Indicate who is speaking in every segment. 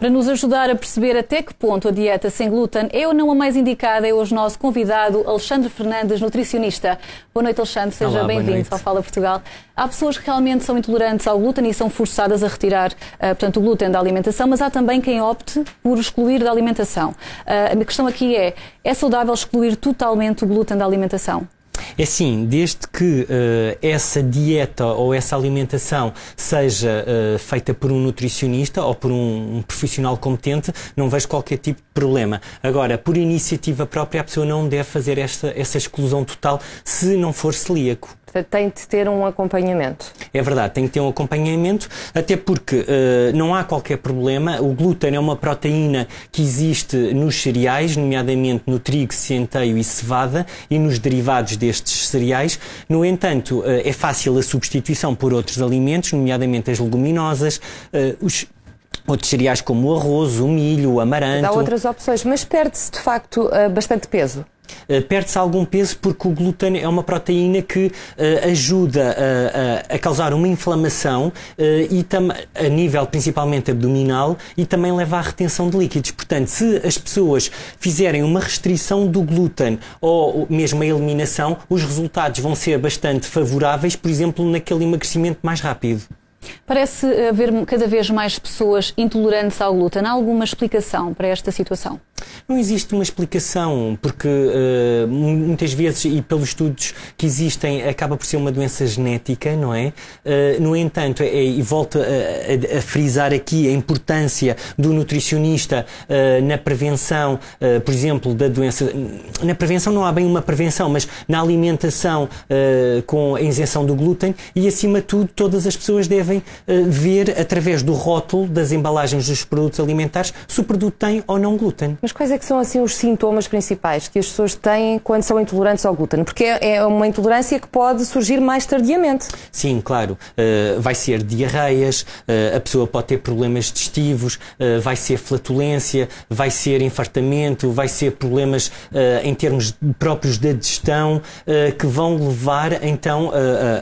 Speaker 1: Para nos ajudar a perceber até que ponto a dieta sem glúten é ou não a mais indicada, é hoje nosso convidado Alexandre Fernandes, nutricionista. Boa noite, Alexandre, seja bem-vindo ao Fala Portugal. Há pessoas que realmente são intolerantes ao glúten e são forçadas a retirar, eh, portanto, o glúten da alimentação, mas há também quem opte por excluir da alimentação. Eh, a minha questão aqui é, é saudável excluir totalmente o glúten da alimentação?
Speaker 2: É assim, desde que uh, essa dieta ou essa alimentação seja uh, feita por um nutricionista ou por um, um, profissional competente, não vejo qualquer tipo de problema. Agora, por iniciativa própria, a pessoa não deve fazer esta, essa exclusão total se não for celíaco.
Speaker 1: Portanto, tem de ter um acompanhamento.
Speaker 2: É verdade, tem que ter um acompanhamento, até porque uh, não há qualquer problema. O glúten é uma proteína que existe nos cereais, nomeadamente no trigo, centeio e cevada e nos derivados destes cereais. No entanto, uh, é fácil a substituição por outros alimentos, nomeadamente as leguminosas, uh, os outros cereais como o arroz, o milho, o amaranto. Há outras
Speaker 1: opções, mas perde-se de facto bastante peso.
Speaker 2: Eh, perde-se algum peso porque o glúten é uma proteína que eh, ajuda a, eh, a, a causar uma inflamação e tam, a nível principalmente abdominal e também leva à retenção de líquidos. Portanto, se as pessoas fizerem uma restrição do glúten ou mesmo a eliminação, os resultados vão ser bastante favoráveis, por exemplo, naquele emagrecimento mais rápido.
Speaker 1: Parece haver cada vez mais pessoas intolerantes ao glúten. Há alguma explicação para esta situação?
Speaker 2: Não existe uma explicação, porque uh, muitas vezes, e pelos estudos que existem, acaba por ser uma doença genética, não é? Uh, no entanto, é, e volto a, a, a, frisar aqui a importância do nutricionista uh, na prevenção, por exemplo, da doença. Na prevenção não há bem uma prevenção, mas na alimentação com a isenção do glúten e, acima de tudo, todas as pessoas devem ver através do rótulo das embalagens dos produtos alimentares se o produto tem ou não glúten.
Speaker 1: Mas Quais é que são assim os sintomas principais que as pessoas têm quando são intolerantes ao glúten? Porque é, é uma intolerância que pode surgir mais tardiamente.
Speaker 2: Sim, claro. Uh, vai ser diarreias, uh, a pessoa pode ter problemas digestivos, uh, vai ser flatulência, vai ser infartamento, vai ser problemas em termos próprios da digestão que vão levar então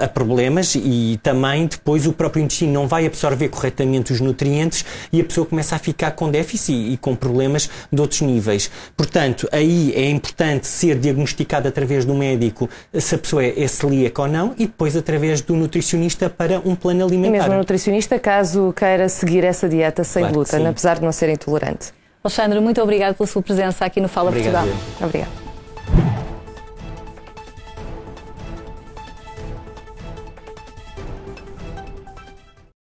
Speaker 2: a, a problemas e também depois o próprio intestino não vai absorver corretamente os nutrientes e a pessoa começa a ficar com déficit e, e com problemas de outros níveis. Portanto, aí é importante ser diagnosticado através do médico se a pessoa é, é celíaca ou não e depois através do nutricionista para um plano alimentar. E mesmo o
Speaker 1: nutricionista, caso queira seguir essa dieta sem claro glúten, apesar
Speaker 2: de não ser intolerante.
Speaker 1: Alexandre, muito obrigado pela sua presença aqui no Fala Obrigado. Portugal. Obrigada.